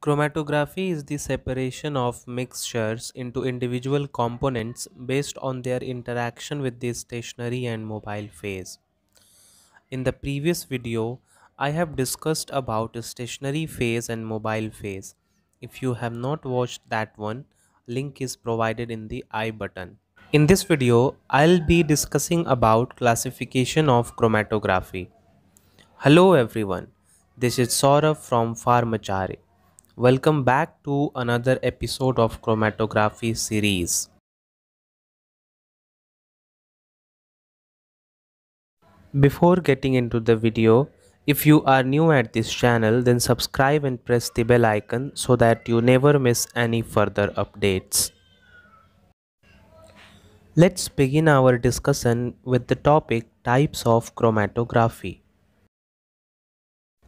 Chromatography is the separation of mixtures into individual components based on their interaction with the stationary and mobile phase. In the previous video, I have discussed about stationary phase and mobile phase. If you have not watched that one, link is provided in the I button. In this video, I'll be discussing about classification of chromatography. Hello everyone, this is Saurav from Pharmachari. Welcome back to another episode of chromatography series. Before getting into the video, if you are new at this channel then subscribe and press the bell icon so that you never miss any further updates. Let's begin our discussion with the topic types of chromatography.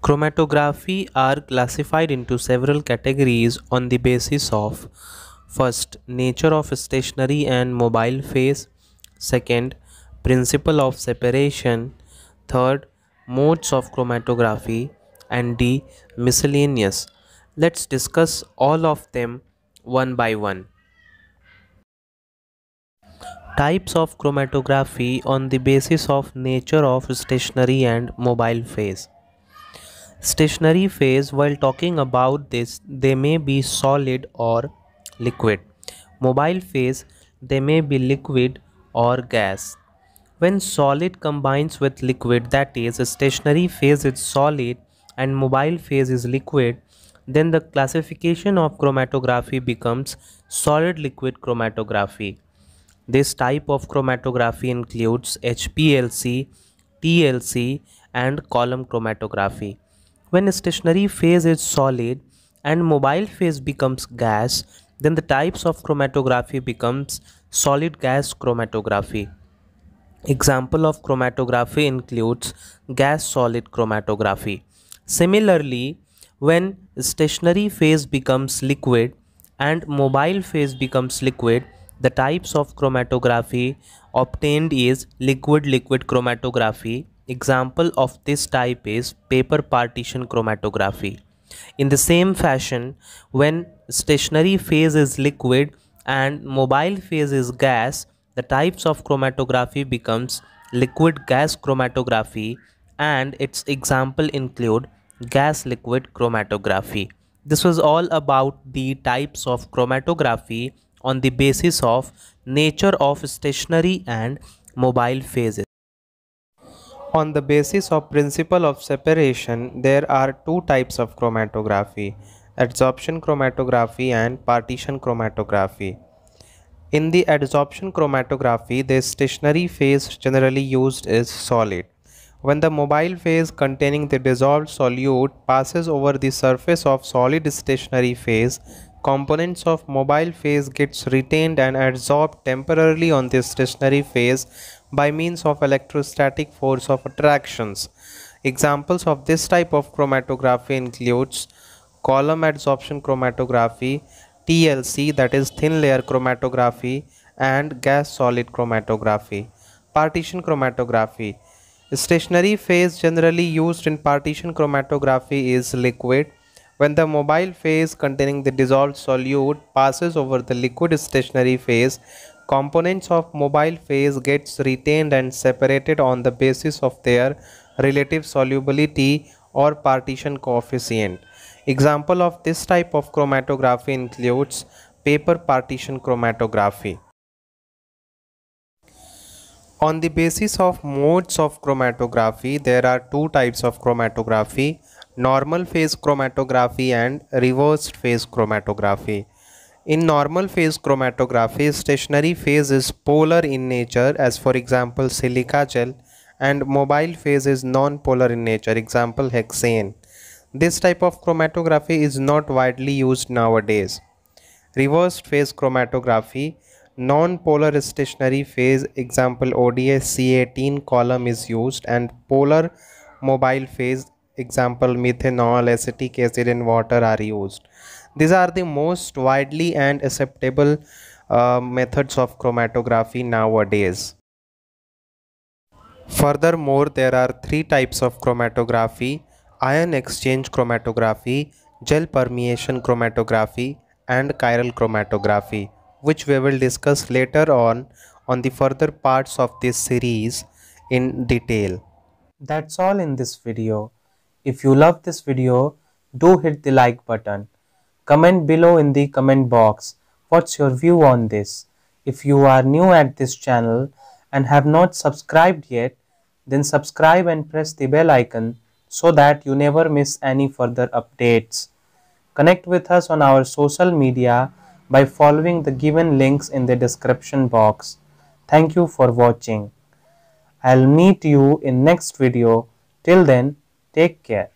Chromatography are classified into several categories on the basis of first nature of stationary and mobile phase second principle of separation third modes of chromatography and d miscellaneous let's discuss all of them one by one types of chromatography on the basis of nature of stationary and mobile phase stationary phase while talking about this they may be solid or liquid mobile phase they may be liquid or gas when solid combines with liquid that is stationary phase is solid and mobile phase is liquid then the classification of chromatography becomes solid liquid chromatography this type of chromatography includes hplc tlc and column chromatography when stationary phase is solid and mobile phase becomes gas, then the types of chromatography becomes solid gas chromatography. Example of chromatography includes gas solid chromatography. Similarly, when stationary phase becomes liquid and mobile phase becomes liquid, the types of chromatography obtained is liquid liquid chromatography Example of this type is paper partition chromatography. In the same fashion, when stationary phase is liquid and mobile phase is gas, the types of chromatography becomes liquid gas chromatography and its example include gas liquid chromatography. This was all about the types of chromatography on the basis of nature of stationary and mobile phases. On the basis of principle of separation, there are two types of chromatography, adsorption chromatography and partition chromatography. In the adsorption chromatography, the stationary phase generally used is solid. When the mobile phase containing the dissolved solute passes over the surface of solid stationary phase, components of mobile phase gets retained and adsorbed temporarily on the stationary phase by means of electrostatic force of attractions. Examples of this type of chromatography includes column adsorption chromatography, TLC that is thin layer chromatography and gas solid chromatography. Partition chromatography. Stationary phase generally used in partition chromatography is liquid when the mobile phase containing the dissolved solute passes over the liquid stationary phase Components of mobile phase gets retained and separated on the basis of their relative solubility or partition coefficient. Example of this type of chromatography includes paper partition chromatography. On the basis of modes of chromatography, there are two types of chromatography, normal phase chromatography and reversed phase chromatography. In normal phase chromatography, stationary phase is polar in nature as for example silica gel and mobile phase is non-polar in nature example hexane. This type of chromatography is not widely used nowadays. Reversed phase chromatography non-polar stationary phase example ODS C18 column is used and polar mobile phase example methanol acetic acid and water are used these are the most widely and acceptable uh, methods of chromatography nowadays. Furthermore, there are three types of chromatography, ion exchange chromatography, gel permeation chromatography and chiral chromatography, which we will discuss later on on the further parts of this series in detail. That's all in this video. If you love this video, do hit the like button. Comment below in the comment box. What's your view on this? If you are new at this channel and have not subscribed yet, then subscribe and press the bell icon so that you never miss any further updates. Connect with us on our social media by following the given links in the description box. Thank you for watching. I'll meet you in next video. Till then, take care.